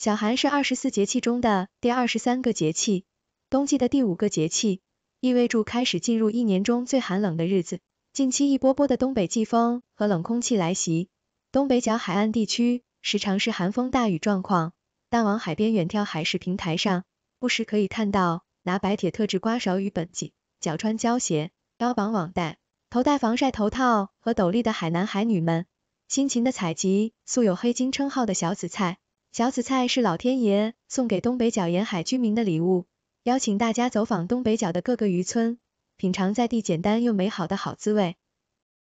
小寒是二十四节气中的第二十三个节气，冬季的第五个节气，意味着开始进入一年中最寒冷的日子。近期一波波的东北季风和冷空气来袭，东北角海岸地区时常是寒风大雨状况，但往海边远眺海事平台上，不时可以看到拿白铁特制刮勺与本季，脚穿胶鞋、腰绑网带，头戴防晒头套和斗笠的海南海女们，辛勤的采集素有黑金称号的小紫菜。小紫菜是老天爷送给东北角沿海居民的礼物，邀请大家走访东北角的各个渔村，品尝在地简单又美好的好滋味。